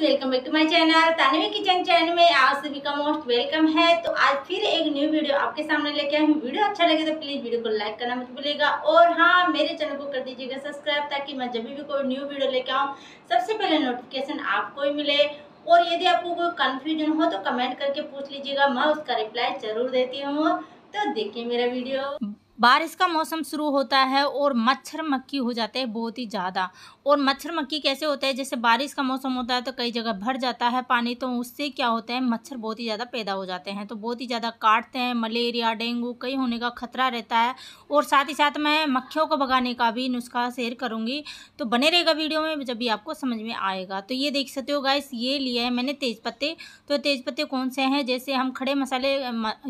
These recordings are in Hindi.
welcome back to my channel Tanvi kitchen channel में आप सभी का मोस्ट वेलकम है तो आज फिर एक न्यू वीडियो आपके सामने लेके आए हूँ वीडियो अच्छा लगे तो प्लीज़ वीडियो को लाइक करना मत भूलिएगा और हाँ मेरे चैनल को कर दीजिएगा सब्सक्राइब ताकि मैं जब भी कोई न्यू वीडियो लेके आऊँ सबसे पहले नोटिफिकेशन आपको ही मिले और यदि आपको कोई कन्फ्यूजन हो तो कमेंट करके पूछ लीजिएगा मैं उसका रिप्लाई जरूर देती हूँ तो देखिए मेरा वीडियो बारिश का मौसम शुरू होता है और मच्छर मक्खी हो जाते हैं बहुत ही ज़्यादा और मच्छर मक्खी कैसे होते हैं जैसे बारिश का मौसम होता है तो कई जगह भर जाता है पानी तो उससे क्या होता है मच्छर बहुत ही ज़्यादा पैदा हो जाते हैं तो बहुत ही ज़्यादा काटते हैं मलेरिया डेंगू कई होने का खतरा रहता है और साथ ही साथ मैं मक्खियों को भगाने का भी नुस्खा शेयर करूँगी तो बने रहेगा वीडियो में जब भी आपको समझ में आएगा तो ये देख सकते हो गाइस ये लिया है मैंने तेज़ पत्ते तो तेज़ पत्ते कौन से हैं जैसे हम खड़े मसाले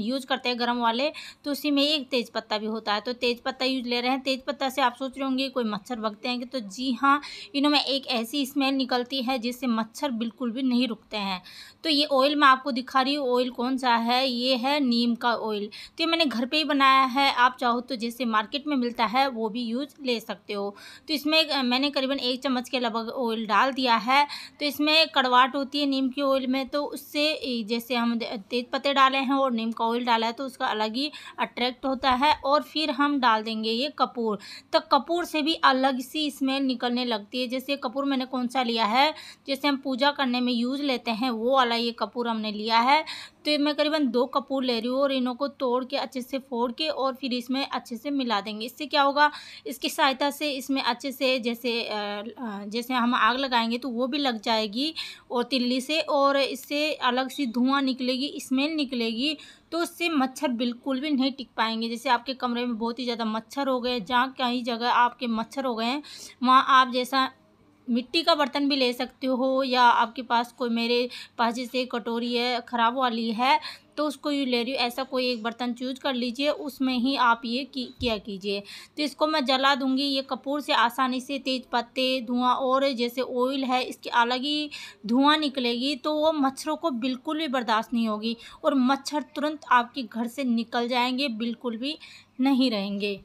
यूज़ करते हैं गर्म वाले तो उसी में एक तेज़ पत्ता भी होता है तो तेज पत्ता यूज ले रहे हैं तेज पत्ता से आप सोच रहे होंगे कोई मच्छर भगते हैं तो जी हाँ इन्हों में एक ऐसी स्मेल निकलती है जिससे मच्छर बिल्कुल भी नहीं रुकते हैं तो ये ऑयल मैं आपको दिखा रही हूँ ऑयल कौन सा है ये है नीम का ऑयल तो ये मैंने घर पर ही बनाया है आप चाहो तो जैसे मार्केट में मिलता है वो भी यूज ले सकते हो तो इसमें मैंने करीबन एक चम्मच के लगभग ऑयल डाल दिया है तो इसमें कड़वाट होती है नीम के ऑयल में तो उससे जैसे हम तेज पत्ते डाले हैं और नीम का ऑयल डाला है तो उसका अलग ही अट्रैक्ट होता है और फिर हम डाल देंगे ये कपूर तो कपूर से भी अलग सी स्मेल निकलने लगती है जैसे कपूर मैंने कौन सा लिया है जैसे हम पूजा करने में यूज लेते हैं वो वाला ये कपूर हमने लिया है तो मैं करीबन दो कपूर ले रही हूँ और इनों को तोड़ के अच्छे से फोड़ के और फिर इसमें अच्छे से मिला देंगे इससे क्या होगा इसकी सहायता से इसमें अच्छे से जैसे जैसे हम आग लगाएंगे तो वो भी लग जाएगी और तिल्ली से और इससे अलग सी धुआं निकलेगी स्मेल निकलेगी तो उससे मच्छर बिल्कुल भी नहीं टिक पाएंगे जैसे आपके कमरे में बहुत ही ज़्यादा मच्छर हो गए जहाँ कहीं जगह आपके मच्छर हो गए हैं वहाँ आप जैसा मिट्टी का बर्तन भी ले सकते हो या आपके पास कोई मेरे पास जैसे कटोरी है ख़राब वाली है तो उसको ले रही हूँ ऐसा कोई एक बर्तन चूज कर लीजिए उसमें ही आप ये की, किया कीजिए तो इसको मैं जला दूँगी ये कपूर से आसानी से तेज पत्ते धुआं और जैसे ऑयल है इसकी अलग ही धुआं निकलेगी तो वो मच्छरों को बिल्कुल भी बर्दाश्त नहीं होगी और मच्छर तुरंत आपके घर से निकल जाएंगे बिल्कुल भी नहीं रहेंगे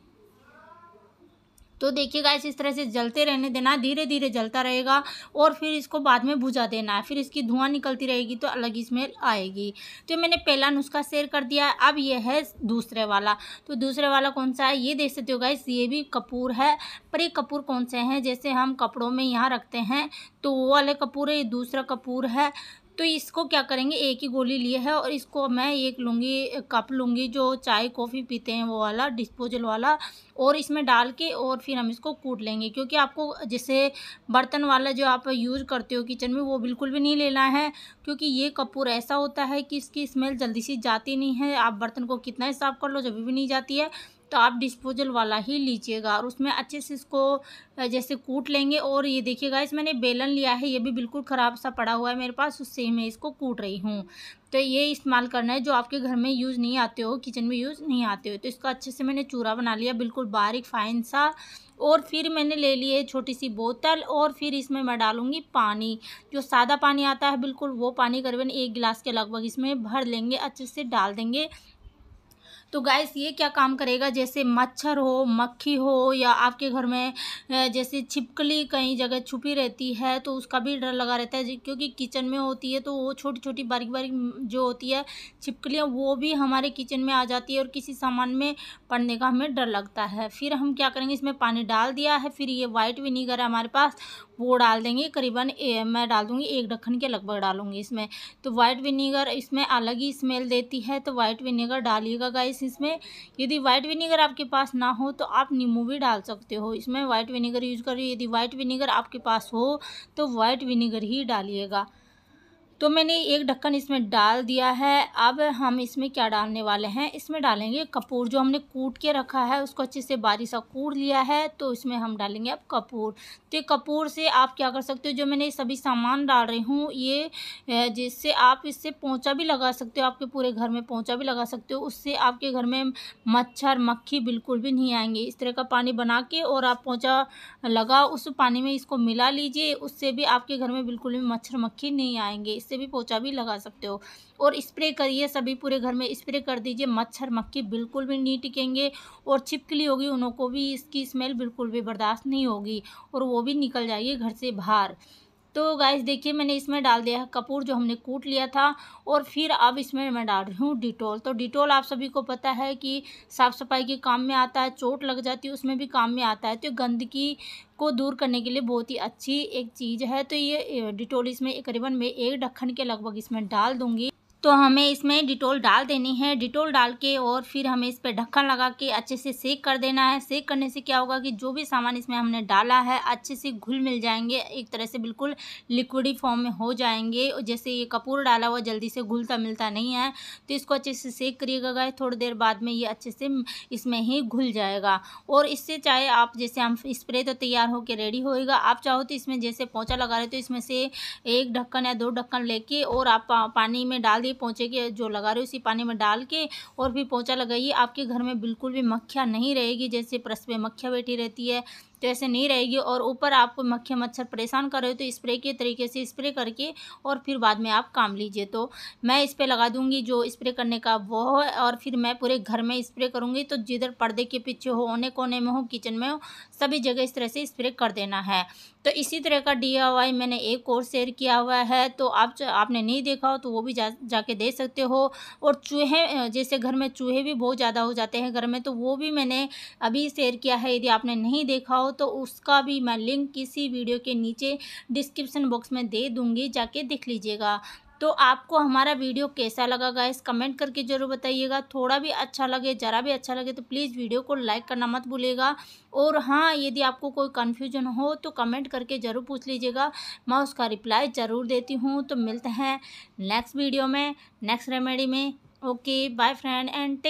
तो देखिए गाइस इस तरह से जलते रहने देना धीरे धीरे जलता रहेगा और फिर इसको बाद में भुजा देना है फिर इसकी धुआं निकलती रहेगी तो अलग ही स्मेल आएगी तो मैंने पहला नुस्खा शेयर कर दिया है अब ये है दूसरे वाला तो दूसरे वाला कौन सा है ये देख सकते हो गाइस ये भी कपूर है पर ये कपूर कौन से हैं जैसे हम कपड़ों में यहाँ रखते हैं तो वो वाले कपूर है ये दूसरा कपूर है तो इसको क्या करेंगे एक ही गोली लिए है और इसको मैं एक लूँगी कप लूँगी जो चाय कॉफ़ी पीते हैं वो वाला डिस्पोजल वाला और इसमें डाल के और फिर हम इसको कूट लेंगे क्योंकि आपको जैसे बर्तन वाला जो आप यूज़ करते हो किचन में वो बिल्कुल भी नहीं लेना है क्योंकि ये कपूर ऐसा होता है कि इसकी स्मेल जल्दी सी जाती नहीं है आप बर्तन को कितना ही साफ़ कर लो जब भी नहीं जाती है तो आप डिस्पोजल वाला ही लीजिएगा और उसमें अच्छे से इसको जैसे कूट लेंगे और ये देखिएगा इस मैंने बेलन लिया है ये भी बिल्कुल ख़राब सा पड़ा हुआ है मेरे पास उससे ही मैं इसको कूट रही हूँ तो ये इस्तेमाल करना है जो आपके घर में यूज़ नहीं आते हो किचन में यूज़ नहीं आते हो तो इसका अच्छे से मैंने चूरा बना लिया बिल्कुल बारीक फाइन सा और फिर मैंने ले लिए छोटी सी बोतल और फिर इसमें मैं डालूँगी पानी जो सादा पानी आता है बिल्कुल वो पानी करीबन एक गिलास के लगभग इसमें भर लेंगे अच्छे से डाल देंगे तो गैस ये क्या काम करेगा जैसे मच्छर हो मक्खी हो या आपके घर में जैसे छिपकली कहीं जगह छुपी रहती है तो उसका भी डर लगा रहता है क्योंकि किचन में होती है तो वो छोटी छोटी बारीक बारीक जो होती है छिपकलियाँ वो भी हमारे किचन में आ जाती है और किसी सामान में पड़ने का हमें डर लगता है फिर हम क्या करेंगे इसमें पानी डाल दिया है फिर ये वाइट विनीगर है हमारे पास वो डाल देंगे करीबन ए, मैं डाल दूँगी एक ढक्कन के लगभग डालूंगी इसमें तो वाइट विनीगर इसमें अलग ही स्मेल देती है तो वाइट विनीगर डालिएगा गाइस इसमें यदि वाइट विनीगर आपके पास ना हो तो आप नींबू भी डाल सकते हो इसमें वाइट विनीगर यूज़ करिए यदि वाइट विनीगर आपके पास हो तो वाइट विनीगर ही डालिएगा तो मैंने एक ढक्कन इसमें डाल दिया है अब हम इसमें क्या डालने वाले हैं इसमें डालेंगे कपूर जो हमने कूट के रखा है उसको अच्छे से बारिश का कूट लिया है तो इसमें हम डालेंगे अब कपूर तो कपूर से आप क्या कर सकते हो जो मैंने सभी सामान डाल रही हूँ ये जिससे आप इससे पोंछा भी लगा सकते हो आपके पूरे घर में पोंछा भी लगा सकते हो उससे आपके घर में मच्छर मक्खी बिल्कुल भी नहीं आएंगे इस तरह का पानी बना के और आप पोंछा लगाओ उस पानी में इसको मिला लीजिए उससे भी आपके घर में बिल्कुल भी मच्छर मक्खी नहीं आएंगे इस से भी पोचा भी लगा सकते हो और स्प्रे करिए सभी पूरे घर में स्प्रे कर दीजिए मच्छर मक्खी बिल्कुल भी नहीं टिकेंगे और छिपकली होगी उनको भी इसकी स्मेल बिल्कुल भी बर्दाश्त नहीं होगी और वो भी निकल जाइए घर से बाहर तो गाइस देखिए मैंने इसमें डाल दिया है कपूर जो हमने कूट लिया था और फिर अब इसमें मैं डाल रही हूँ डिटोल तो डिटोल आप सभी को पता है कि साफ़ सफाई के काम में आता है चोट लग जाती है उसमें भी काम में आता है तो गंदगी को दूर करने के लिए बहुत ही अच्छी एक चीज़ है तो ये डिटोल इसमें करीबन मैं एक ढक्खन के लगभग इसमें डाल दूँगी तो हमें इसमें डिटोल डाल देनी है डिटोल डाल के और फिर हमें इस पर ढक्कन लगा के अच्छे से सेक कर देना है सेक करने से क्या होगा कि जो भी सामान इसमें हमने डाला है अच्छे से घुल मिल जाएंगे एक तरह से बिल्कुल लिक्विडी फॉर्म में हो जाएंगे जैसे ये कपूर डाला हुआ जल्दी से घुलता मिलता नहीं है तो इसको अच्छे से सेक करिएगा गाय थोड़ी देर बाद में ये अच्छे से इसमें ही घुल जाएगा और इससे चाहे आप जैसे हम स्प्रे तो तैयार होकर रेडी होएगा आप चाहो तो इसमें जैसे पोचा लगा रहे तो इसमें से एक ढक्कन या दो ढक्कन लेके और आप पानी में डाल दिए ही पोंछे के जो लगा रहे हो उसी पानी में डाल के और फिर पोंछा लगाइए आपके घर में बिल्कुल भी मक्खियाँ नहीं रहेगी जैसे प्रस में मक्खियाँ बैठी रहती है तो ऐसे नहीं रहेगी और ऊपर आपको मक्खी मच्छर परेशान कर रहे हो तो स्प्रे के तरीके से स्प्रे करके और फिर बाद में आप काम लीजिए तो मैं इस पर लगा दूँगी जो स्प्रे करने का वो है और फिर मैं पूरे घर में स्प्रे करूँगी तो जिधर पर्दे के पीछे हो ओने कोने में हो किचन में हो सभी जगह इस तरह से स्प्रे कर देना है तो इसी तरह का डी मैंने एक और शेयर किया हुआ है तो आप आपने नहीं देखा हो तो वो भी जा जाके दे सकते हो और चूहे जैसे घर में चूहे भी बहुत ज़्यादा हो जाते हैं घर में तो वो भी मैंने अभी शेयर किया है यदि आपने नहीं देखा हो तो उसका भी मैं लिंक किसी वीडियो के नीचे डिस्क्रिप्शन बॉक्स में दे दूँगी जाके देख लीजिएगा तो आपको हमारा वीडियो कैसा लगा गाइस कमेंट करके ज़रूर बताइएगा थोड़ा भी अच्छा लगे ज़रा भी अच्छा लगे तो प्लीज़ वीडियो को लाइक करना मत भूलिएगा और हाँ यदि आपको कोई कन्फ्यूजन हो तो कमेंट करके ज़रूर पूछ लीजिएगा मैं उसका रिप्लाई ज़रूर देती हूँ तो मिलते हैं नेक्स्ट वीडियो में नेक्स्ट रेमेडी में okay bye friend and take